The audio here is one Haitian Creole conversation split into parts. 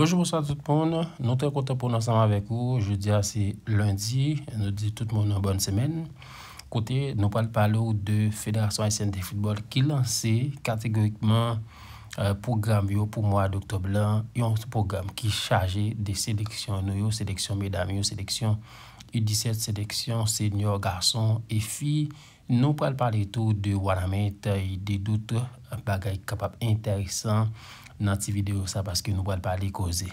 Bonjour, bonsoir tout le monde. Nous te racontons pour nous ensemble avec vous. Je vous dis assez lundi. Nous dis tout le monde une bonne semaine. Écoutez, nous parlons de Fédération SNT Football qui lançait catégoriquement un euh, programme pour moi, Dr. Blanc. Un programme qui chargeait des sélections. Nous, sélection mesdames, sélection et 17 sélections, seniors, garçons et filles. Nous parlons tout de waramete et des doutes, bagages capables, intéressants nan ti video sa paske nou wad pali koze.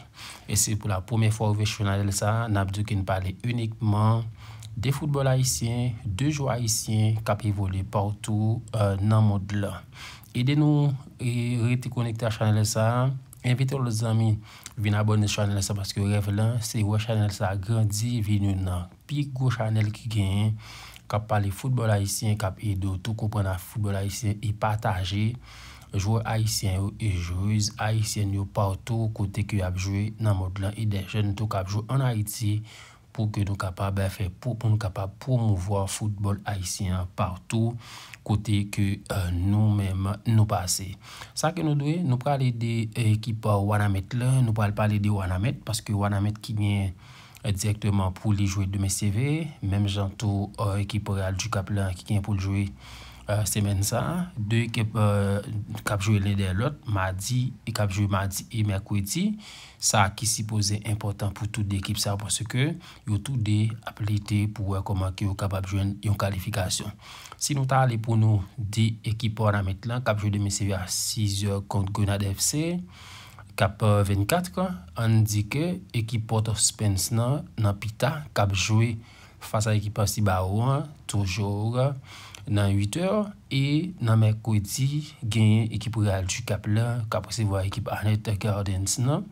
E se pou la poume fwa ouve chanel sa, nan ap diyo ki nou pali unikman de foutbol haisyen, de jou haisyen, kap evole poutou euh, nan mod la. E de nou rete konekte a chanel sa, invite ou lous amin vin abonne chanel sa paske rev lan, se wè chanel sa grandi vin nou nan. Pi gwo chanel ki gen, kap pali foutbol haisyen, kap edo tou koupan la foutbol haisyen e pataje, Jouè Aisyen yo e jouse, Aisyen yo partou kote ke apjouè nan mod lan. E dejen touk apjouè an Aisyen pou ke nou kapap befe pou nou kapap pou mouvoa foutbol Aisyen partou kote ke euh, nou menm nou pase. Sa ke nou dwe, nou pralede ekipa euh, Wanamet lan, nou pralede Wanamet, paske Wanamet ki nyè euh, direktèman pou li jouè de mes CV, menm jantou ekipa Real Dukap lan ki nyè pou ljouè. Euh, semen sa, de ekip euh, kapjou lende lot, madi ekip kapjou madi e mekweti sa ki si pose important pou tout de ekip sa, pwase ke yo tout de aplite pou komaki yo kapapjou yon kalifikasyon si nou ta ale pou nou di ekip an amet lan, kapjou de mesi vi a 6 kont konad FC kap 24 kan, an di ke ekip Port of Spence nan pita, kapjou fasa ekip an si ba ouan toujouga nan 8 eur, e nan mek kou di genye ekipu yalju kap la, kap se vwa ekip ane teke adens nan,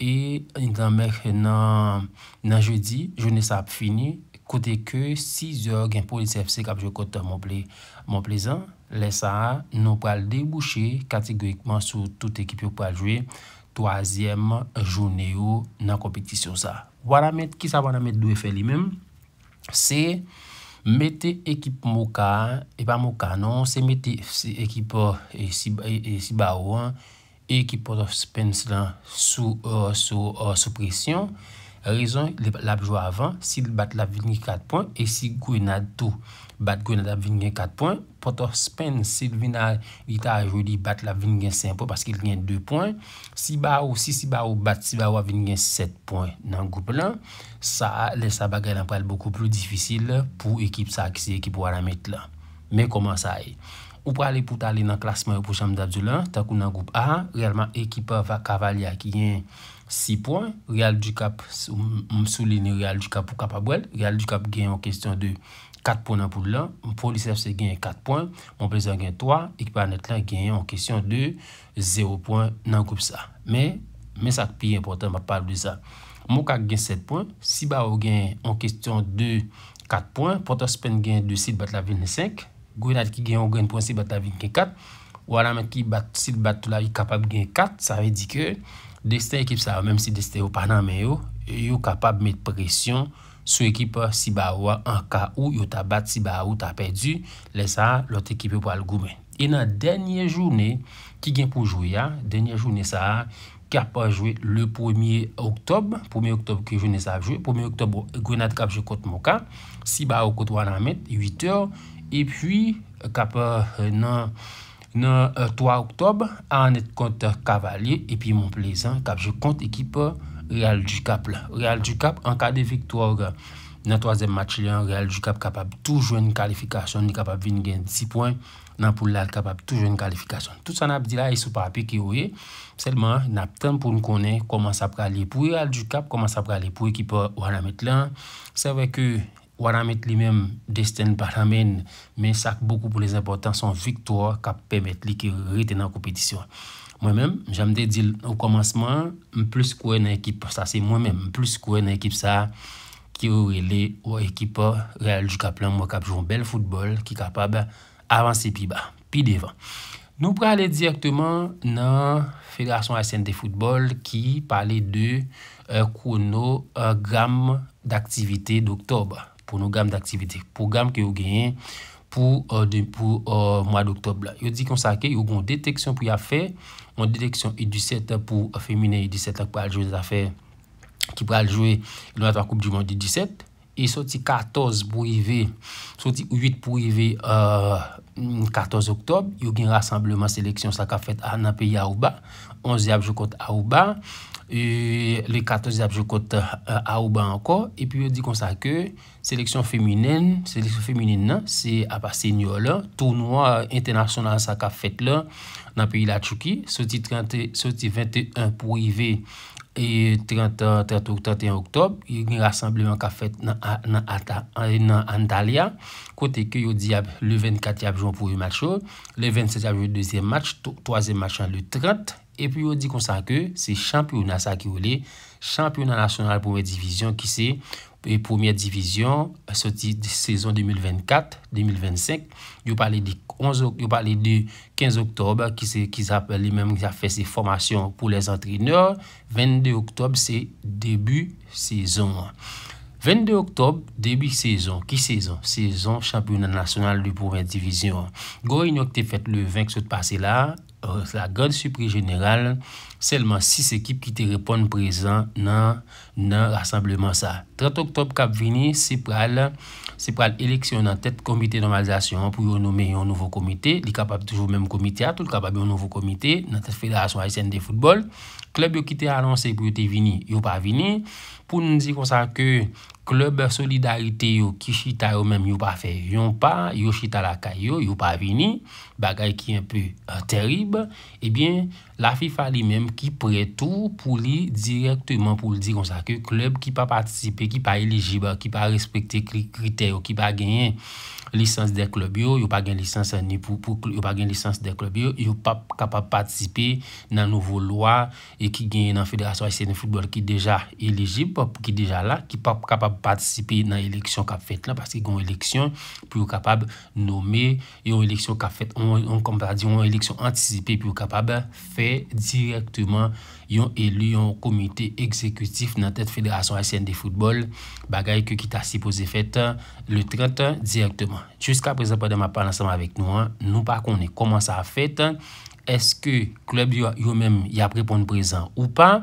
e nan mek nan nan jeudi, jouni sa ap fini, kote ke 6 eur gen polis FC kap jokote mon plezan, le sa nan pal debouche kategorikman sou tout ekipu pal jwe, toazyem jouni ou nan kompetisyon sa. Wala met, ki sa wala met dwe fe li mem, se nan Mete ekip mouka, non, eh, e pa mouka nan, se mete ekip si ba ouan, ekip pot of Spence lan sou eh, eh, presyon, rezon lap jou avan, si bat lap vin gen 4 point, e si gwenad tou bat gwenad lap vin gen 4 point. Spen, Sylvina, Vita, Rudy bat la vin gen 5 po Paske gen 2 po Si ba ou bat, si ba ou vin gen 7 po Nan goup la Sa le sa bagay nan pal beaucoup plus difficile Pou ekip sa ki se ekip wala met la Men koman sa e Ou pa ale pou tali nan klasman ou pou chanm da djou la Takou nan goup a Realman ekip ava Cavalier ki gen 6 po Real Ducap M souline Real Ducap ou Kapabuel Real Ducap gen yon kestyon 2 Katpon nan pou la, pou li sef se genye katpon, moun prezant genye 3, ek pa anet la genye an kesyon 2, 0 poun nan koup sa. Men, men sak piye important bat pab de sa. Moun kak genye 7 poun, si ba ou genye an kesyon 2, 4 poun, potan sepen genye 2 sit bat la 25, gwenad ki genye an genye poun 6 bat la 25, genye 4, wala men ki sit bat la yi kapab genye 4, sa ve di ke, deste ekip sa, menm si deste ou panan men yo, yo kapab met presyon, sou ekip Sibawo an ka ou yo ta bat Sibawo ta pedu, le sa la te ekip yo pa al goumen. E nan denye jounen ki gen pou jou ya, denye jounen sa ka pa jou le 1ye oktob, 1ye oktob ki jounen sa jou, 1ye oktob gwenad kapje kont moka, Sibawo kot wana met, 8 eur, e pi kap nan 3 euh, oktob, an et kont kavalyen, e pi mon plezan kapje kont ekip Sibawo. Real Ducap la, Real Ducap an ka de victoire nan toazem match li an, Real Ducap kapab toujwen kalifikasyon, ni kapab vin gen 6 poin nan pou lal kapab toujwen kalifikasyon. Tout sa nan ap di la, e sou pa api ki ouye, selman nan ap tem pou nou konen koman sa pralye pou Real Ducap, koman sa pralye pou ekipor ouan amet lan. Se ve ke ouan amet li men desten par amen, men sak beaucoup pou les importants, son victoire kap pemet li ki riten nan kompetisyon. Mwen men, jame dedil ou komanseman, m plus kwen ekip, sa se mwen men, m plus kwen ekip sa ki ou rele ou ekipa realj ka plen mwen kap joun bel foutbol ki kapab avanse pi ba, pi devan. Nou prale direktman nan Fédération SNT Foutbol ki pale de koun euh, nou euh, gam d'aktivite d'Octobre, pou nou gam d'aktivite, pou gam ki ou genyen. pou mwa d'octob la. Yo di kon sa ke, yo kon deteksyon pou ya fe, mwen deteksyon yi di set pou euh, femine yi di set la pou al jowe zafè ki pou al jowe yon atwa koup di mwen di di set. E soti 14 pouive, soti 8 pouive 14 oktob, yo gen rassembleman seleksyon saka fèt nan peyi Aouba. 11 diapjoukote Aouba, e le 14 diapjoukote euh, Aouba anko. E pi yo di konsa ke seleksyon feminen nan, se apasen yo la, tonwa internasyon nan saka fèt la nan peyi la Chouki, soti 21 pouive. 31 e oktob, yon rassembleman ka fèt eh, nan Antalya, kote ke yon di ap le 24 ap joun pou yon matcho, le 27 ap joun le 2e match, 3e match an le 30, epi yon di konsan ke, se champion a sa ki wole, championan national pou yon divizyon ki se Poumiè divizyon soti sezon 2024-2025 Yo pale di 15 oktob Ki sa fe se formasyon pou les antrineur 22 oktob se debu sezon 22 oktob debu sezon Ki sezon? Sezon championnan nasyonal di poumiè divizyon Gori nou ki te fet le 20 sot pase la La gande suprie general Selman 6 ekip ki te repon prezant nan rassembleman sa. 30 oktob kap vini, se pral eleksyon nan tet komite normalizasyon pou yo nome yon nouvo komite. Li kap ap toujou menm komite ya, tout kap ap yon nouvo komite nan tet federasyon ASN de foutbol. Klub yo ki te alonsen pou yo te vini, yo pa vini. Pou nou zi konsa ke klub solidarite yo ki chita yo menm yo pa fe yon pa, yo chita la ka yo, yo pa vini. Bagay ki yon pe euh, terib. E eh bin la FIFA li menm ki prè tou pou li direktyman pou li di kon sa. Klèb ki pa patisipe, ki pa elegib, ki pa respekte kriteyo, ki pa genyen lisans de klèb yo, yo pa gen lisans de klèb yo, yo pa kapab patisipe nan nouvo lwa, e ki genyen nan Fédération ACN Football, ki deja elegib, ki deja la, ki pa kapab patisipe nan eleksyon kap fèt la, parce ki kon eleksyon, pou yo kapab nomé, yo eleksyon kap fèt, yon kompa di, yon eleksyon antisipe, pou yo kapab fè direktyman Yon elu yon komite ekzekutif nan tet federasyon asyen de foutbol Bagay ke ki ta sipoze fet Le 30 direktman Juska prezant pa de ma pan ansama avek nou Nou pa koni, koman sa fet Eske klop yo yon men yap repon prezant ou pa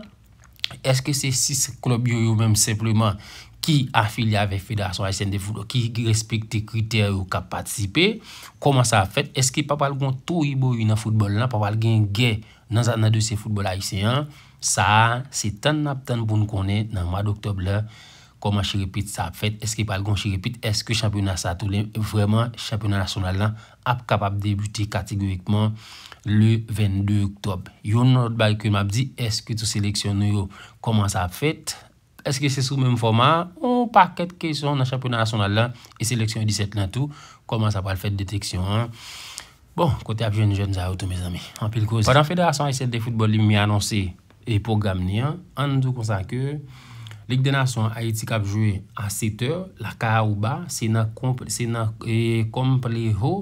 Eske se 6 klop yo yon men sepleman Ki afili avek federasyon asyen de foutbol Ki respekte kriter yo ka patisipe Koman sa fet Eske pa pal gon tou ibo yon foutbol la Pa pal gen gen Nan zan nan 2C football bon a YC1, sa, se tan nan tan pou nou konen nan mwa d'Octob la, koman cherepit sa ap fet, eske pal gon cherepit, eske championa sa atoulen, vreman championa nasyonal lan ap kapap debuti kategorikman le 22 Octob. Yon nan odbay kwen ap di, eske tou seleksyon nou yo, koman sa ap fet, eske se sou menm forma, ou pa ket kesyon nan championa nasyonal lan, e seleksyon 17 lantou, koman sa pal fet deteksyon an. Bon, kote ap jwenni jwenni zayoutou me zami. An pil kouzi. Paran federasyon A7 de foutbol li mi anonsi epok gam ni an. An nou konsan ke, lik denason Aïti kap jwenni an sete, la ka ou ba, se nan komple ho,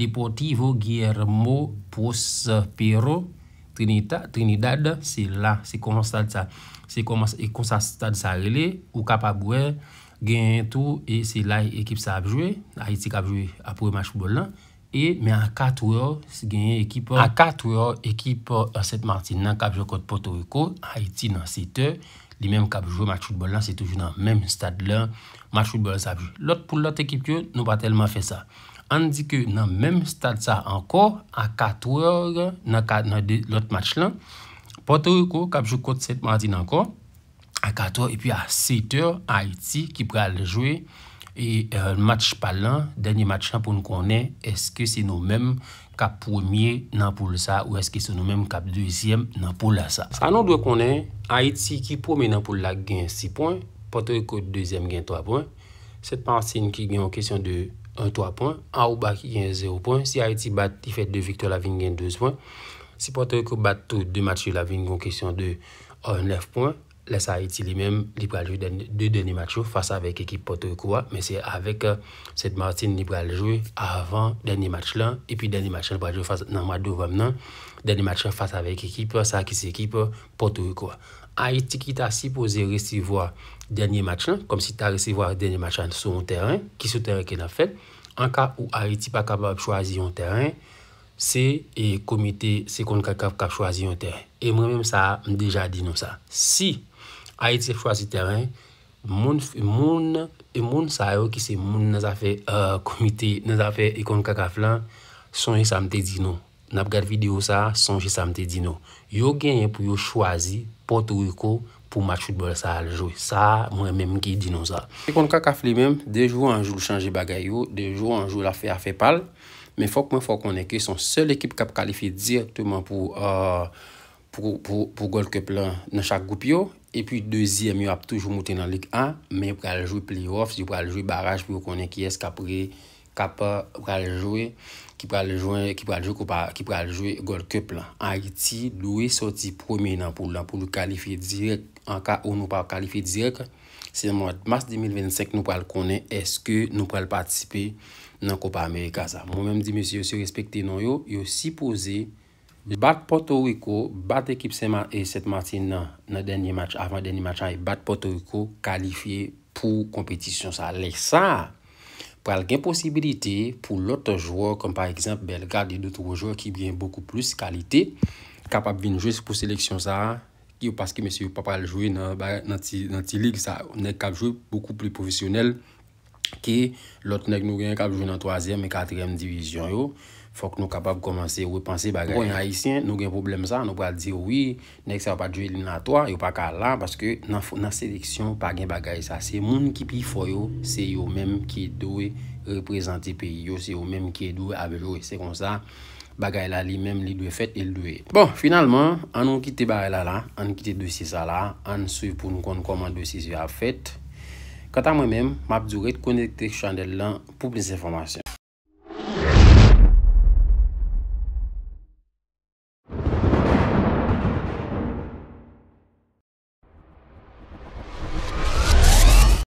li poti ho gyer mo pos pero, trinidad, se la, se konsan stad sa ele, ou kap ap wè, gen tou, e se la ekip sa ap jwenni, Aïti kap jwenni ap wè ma choubol nan, E, men a 4 or, si genye ekip an. A 4 or, ekip an 7 martin nan kapjou kote Porto Rico, Haiti nan 7 or. Li men kapjou match football lan, se toujou nan menm stad lan. Match football sa jou. Lot pou lot ekip yo, nou pa telman fe sa. An di ke nan menm stad sa an kor, a 4 or nan lot match lan. Porto Rico kapjou kote 7 martin an kor. A 4 or, e pi a 7 or, Haiti ki pre al jouye. E, e match palan, denye match an pou nou konen, eske se nou men kap premier nan pou lisa ou eske se nou men kap deuxième nan pou lisa. Anon dwe konen, Haiti ki pou men nan pou lisa gen 6 poin, Porto Yoko 2e gen 3 poin, Setpansin ki gen o kesyon de 1-3 poin, Aouba ki gen 0 poin, si Haiti bat tifet de Victor Lavigne gen 12 poin, si Porto Yoko bat tout de match de Lavigne gen o kesyon de 1-9 poin, Lè sa a iti li mèm li praljou de denye matjou fasa avèk ekip potorikwa. Mè se avèk set martin li praljou avèk denye matj lan. Epi denye matjou fasa nan mwadou vèm nan. Denye matjou fasa avèk ekip sakis ekip potorikwa. A iti ki ta si pose resivwa denye matjou. Kom si ta resivwa denye matjou an sou an terren. Ki sou terren ki nan fèt. An ka ou a iti pa kabab chwazi an terren. Se e komite sekonde kakab kab chwazi an terren. E mè mèm sa mdèja di nou sa. Si... Ait se chwazi teren, moun sa yo ki se moun nazafè komite, euh, nazafè ikon kaka flan, sonje samte dino. Nap gade video sa, sonje samte dino. Yo genye pou yo chwazi poto wiko pou match football sa aljou. Sa moun mèm ki dino sa. Ikon kaka fli mèm, de jwo anjou chanje bagay yo, de jwo anjou la fè a fè pal. Men fòk mè fòk mè fòk mè kè, son sèl ekip kap kalifi dir tèman pou... Euh, pou Gold Cup lan nan chak goup yo, epi deuxième yo ap toujou mouten nan lig an, men yon pral joui playoff, yon pral joui baraj, pou yon konen ki esk apre, kapa, euh, pral joui, ki pral joui Gold Cup lan. An iti, lou e soti promen nan pou lan, pou nou kalife direk, an ka ou nou pral kalife direk, se mwad, mas 2025 nou pral konen, eske nou pral patisipe nan Kopa Amerikasa. Mwen menm di, mwen se yo se respekte nan yo, yo si pose, Bat Porto Rico, bat ekip Saint-Martin nan denye match, avan denye match an, bat Porto Rico kalifiye pou kompetisyon sa. Lèk sa, pral gen posibilite pou lote jwo, kom par eksemp, Belgrade, yon doutro jwo ki bren beaucoup plus kalite, kapap vin jou se pou seleksyon sa, ki ou paski mese yon papal jouye nan ti lig, sa nèk kap jouye beaucoup plus professionel, ki lote nèk nou gen kap jouye nan 3e, 4e divisyon yo. Fòk nou kapab komanse ouwe panse bagay. Nou gen problem sa, nou pal di ouwi, nek sa wap adjouye linatoa, yo pa kal la, paske nan seleksyon pa gen bagay sa. Se moun ki pi fo yo, se yo menm ki dowe reprezenti pe yo, se yo menm ki dowe avejowe. Se kon sa, bagay la li menm li dowe fèt, il dowe. Bon, finalman, an nou kite bagay la la, an kite dosi sa la, an souv pou nou kon konman dosi si wap fèt. Kata mwen menm, map duret konjekte chandel lan pou plis informasyon.